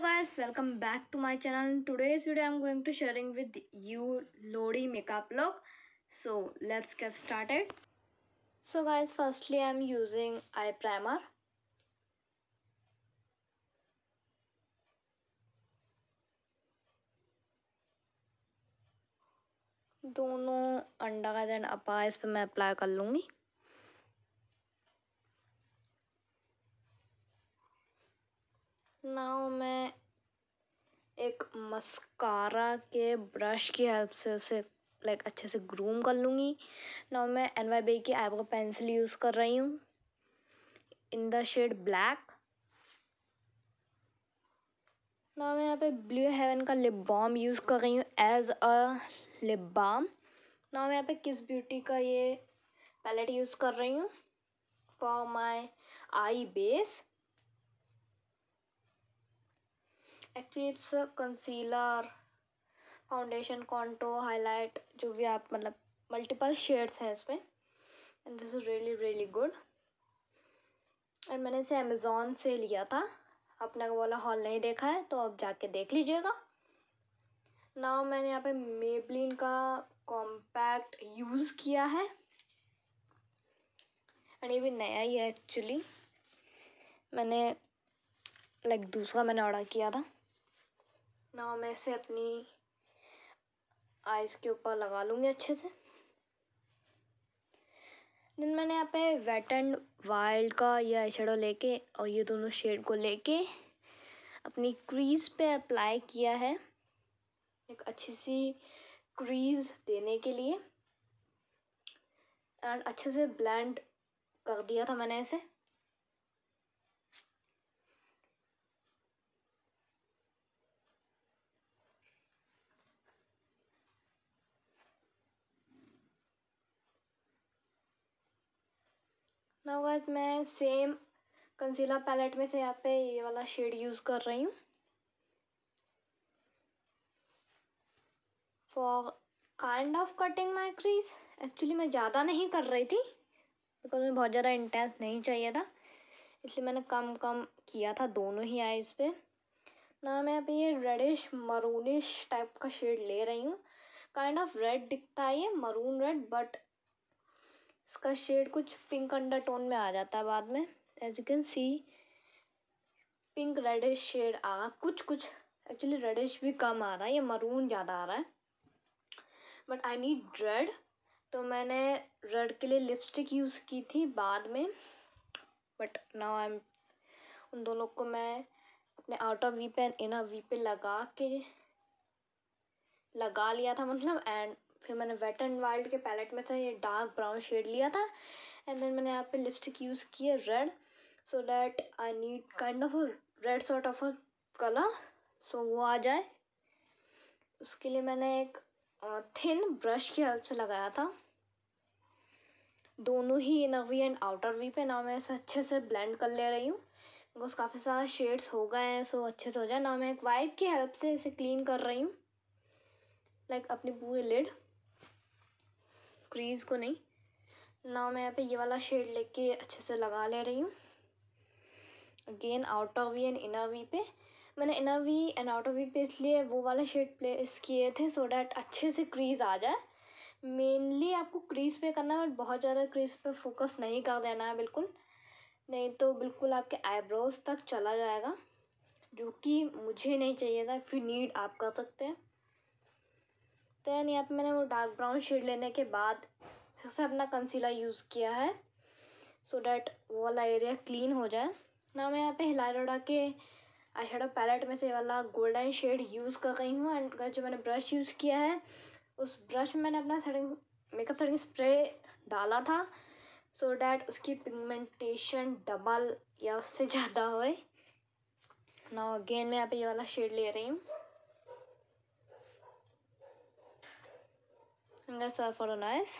Hello guys welcome back to my channel in today's video i'm going to sharing with you lodi makeup look so let's get started so guys firstly i'm using eye primer दोनों अंडा का and इस पर मैं apply कर लूँगी now मैं एक मस्कारा के ब्रश की हेल्प से उसे लाइक अच्छे से ग्रूम कर लूँगी नाउ मैं एन वाई बे की आईब्रो पेंसिल यूज़ कर रही हूँ in the shade black now मैं यहाँ पे ब्लू हेवन का लिप बाम यूज़ कर रही हूँ as a lip balm now मैं यहाँ पे किस ब्यूटी का ये पैलेट यूज़ कर रही हूँ for my eye base actually it's concealer foundation contour highlight जो भी आप मतलब मल्टीपल शेड्स हैं इसमें and this is really really good एंड मैंने इसे अमेज़ोन से लिया था आपने वाला हॉल नहीं देखा है तो आप जाके देख लीजिएगा नाउ मैंने यहाँ पे मेबलिन का कॉम्पैक्ट यूज़ किया है एंड ये भी नया ही है एक्चुअली मैंने लाइक like, दूसरा मैंने ऑर्डर किया था ना मैं इसे अपनी आइज़ के ऊपर लगा लूँगी अच्छे से दिन मैंने यहाँ पे वेट एंड वाइल्ड का ये आई शेडो लेके और ये दोनों शेड को लेके अपनी क्रीज पे अप्लाई किया है एक अच्छी सी क्रीज देने के लिए एंड अच्छे से ब्लेंड कर दिया था मैंने इसे नाउ गाइस मैं सेम कंसीलर पैलेट में से यहाँ पे ये वाला शेड यूज़ कर रही हूँ for kind of cutting my crease actually मैं ज़्यादा नहीं कर रही थी बिकॉज मुझे बहुत ज़्यादा इंटेंस नहीं चाहिए था इसलिए मैंने कम कम किया था दोनों ही आईज पे ना मैं अभी ये रेडिश मरूनिश टाइप का शेड ले रही हूँ काइंड ऑफ रेड दिखता है ये मरून रेड बट इसका शेड कुछ पिंक अंडर टोन में आ जाता है बाद में as you can see pink reddish shade आ कुछ कुछ एक्चुअली रेडिश भी कम आ रहा है या मरून ज़्यादा आ रहा है बट आई नीड रेड तो मैंने रेड के लिए लिपस्टिक यूज़ की थी बाद में बट नाउ आई एम उन दोनों को मैं अपने आउटर वी पे एंड इनर वी पे लगा के लगा लिया था मतलब एंड फिर मैंने वेट एंड वाइल्ड के पैलेट में से ये डार्क ब्राउन शेड लिया था एंड देन मैंने यहाँ पे लिपस्टिक यूज़ किया red so that I need kind of red sort of a colour so वो आ जाए उसके लिए मैंने एक थिन ब्रश की हेल्प से लगाया था दोनों ही inner V and outer V पे ना मैं इसे अच्छे से ब्लेंड कर ले रही हूँ बिकॉज काफ़ी सारे शेड्स हो गए हैं सो अच्छे से हो जाए ना मैं एक वाइप की हेल्प से इसे क्लीन कर रही हूँ लाइक like, अपनी पूरी लिड क्रीज़ को नहीं ना मैं यहाँ पे ये वाला शेड लेके अच्छे से लगा ले रही हूँ again outer V and inner V पे मैंने inner V and outer V पे इसलिए वो वाला शेड प्लेस किए थे सो डैट अच्छे से क्रीज आ जाए मेनली आपको क्रीज पे करना है बट बहुत ज़्यादा क्रीज पे फोकस नहीं कर देना है बिल्कुल नहीं तो बिल्कुल आपके आईब्रोज तक चला जाएगा जो कि मुझे नहीं चाहिए था फिर नीड आप कर सकते हैं सकते हैं यहाँ पर मैंने वो डार्क ब्राउन शेड लेने के बाद फिर से अपना कंसीलर यूज़ किया है सो so डैट वो वाला एरिया क्लीन हो जाए ना मैं यहाँ पे हिलारोडा के आई पैलेट में से वाला गोल्डन शेड यूज़ कर रही हूँ एंड जो मैंने ब्रश यूज़ किया है उस ब्रश में मैंने अपना सेटिंग मेकअप सेटिंग स्प्रे डाला था सो so डैट उसकी पिगमेंटेशन डबल या उससे ज़्यादा होए ना अगेन मैं यहाँ पे ये वाला शेड ले रही हूँ and that's all for nice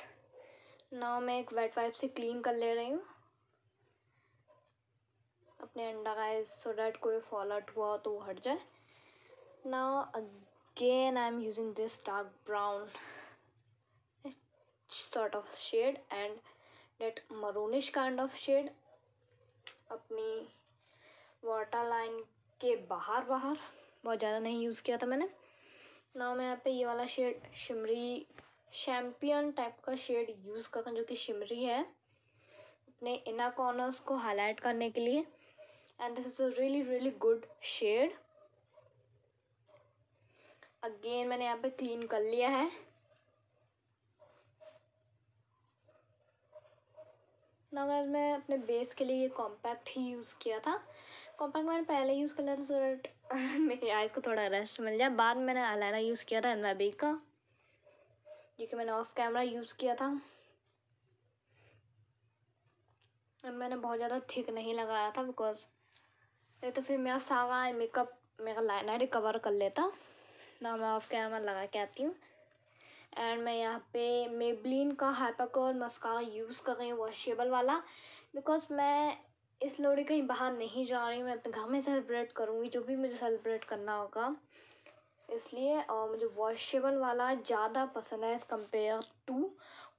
मैं एक वेट वाइप से क्लीन कर ले रही हूँ अपने अंडा गाइस सो डैट कोई फॉल आउट हुआ तो वो हट जाए now again I am using this dark brown sort of shade and that maroonish kind of shade अपनी वाटर लाइन के बाहर बाहर बहुत ज़्यादा नहीं यूज़ किया था मैंने ना मैं यहाँ पे ये वाला शेड शिमरी शैम्पियन टाइप का शेड यूज़ हूँ जो कि शिमरी है अपने इनर कॉर्नर्स को हाईलाइट करने के लिए and this is a really really good shade again मैंने यहाँ पे क्लीन कर लिया है नाउ मैं अपने बेस के लिए ये कॉम्पैक्ट ही यूज़ किया था कॉम्पैक्ट मैंने पहले यूज़ कर लिया था सो मेरी आइज़ को थोड़ा रेस्ट मिल जाए बाद में मैंने अलाइना यूज़ किया था एनवाबी का जो कि मैंने ऑफ कैमरा यूज़ किया था और मैंने बहुत ज़्यादा थिक नहीं लगाया था बिकॉज नहीं तो फिर मेरा सारा मेकअप मेरा लाइनर रिकवर कर लेता ना मैं ऑफ कैमरा लगा के आती हूँ एंड मैं यहाँ पे मेबलिन का हाइपाकोर मस्कारा यूज़ कर रही हूँ वॉशेबल वाला बिकॉज मैं इस लोड़ी कहीं बाहर नहीं जा रही मैं अपने घर में सेलिब्रेट करूँगी जो भी मुझे सेलिब्रेट करना होगा इसलिए और मुझे वॉशेबल वाला ज़्यादा पसंद है as compare to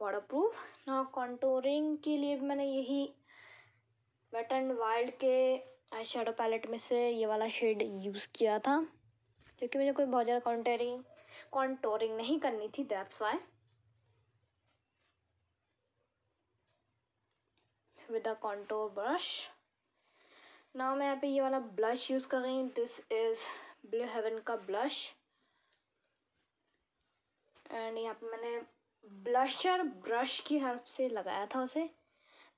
water proof ना कॉन्टोरिंग के लिए भी मैंने यही वेट एंड वाइल्ड के आई शेडो पैलेट में से ये वाला शेड यूज़ किया था क्योंकि मुझे कोई बहुत ज़्यादा कॉन्टेरिंग कॉन्टोरिंग नहीं करनी थी that's why with a contour brush ना मैं यहाँ पे ये वाला ब्लश यूज़ कर रही हूँ दिस इज़ ब्लू हेवन का ब्लश एंड यहाँ पे मैंने ब्लशर ब्रश की हेल्प से लगाया था उसे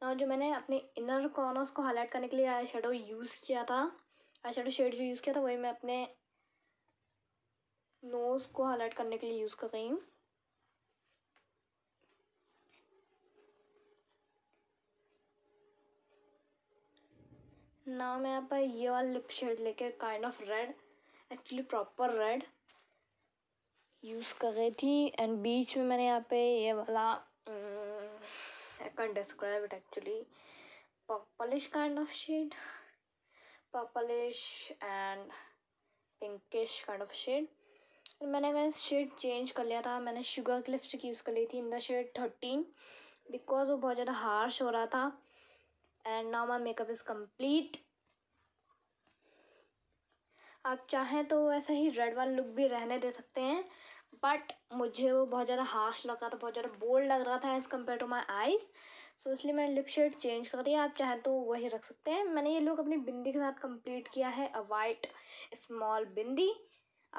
ना जो मैंने अपने इनर कॉर्नर्स को हाईलाइट करने के लिए आई शेडो यूज़ किया था आई शेडो शेड जो यूज़ किया था वही मैं अपने नोज़ को हाईलाइट करने के लिए यूज़ कर रही हूँ ना मैं यहाँ पर ये वाला लिप शेड लेकर kind of red actually proper red use कर रही थी एंड बीच में मैंने यहाँ पे ये वाला I can describe it actually purplish kind of shade purplish and pinkish kind of shade मैंने अगर शेड चेंज कर लिया था मैंने शुगर की लिपस्टिक यूज़ कर ली थी in the shade thirteen because वो बहुत ज़्यादा हार्श हो रहा था and now my makeup is complete आप चाहें तो ऐसा ही रेड वाला लुक भी रहने दे सकते हैं बट मुझे वो बहुत ज़्यादा हार्श लग रहा था बहुत ज़्यादा बोल्ड लग रहा था as compare to my eyes so इसलिए मैंने लिप शेड चेंज कर दिया आप चाहें तो वही रख सकते हैं मैंने ये लुक अपनी बिंदी के साथ कम्प्लीट किया है अ वाइट स्मॉल बिंदी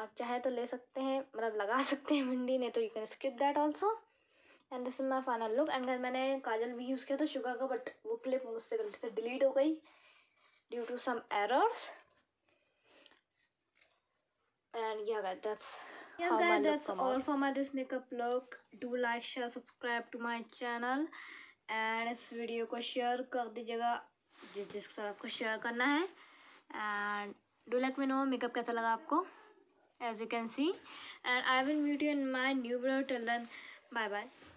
आप चाहें तो ले सकते हैं मतलब लगा सकते हैं बिंदी नहीं तो you can skip that also and this is my final look and मैंने काजल भी यूज़ किया था शुगर का बट वो क्लिप मुझसे गलती से डिलीट हो गई due to some errors and yeah guys that's yes guys that's all out. for my this makeup look do like share subscribe to my channel and इस वीडियो को share कर दीजिएगा जिस जिसके साथ आपको शेयर करना है and do like me no makeup कैसा लगा आपको as you can see and I will meet you in my new video till then bye bye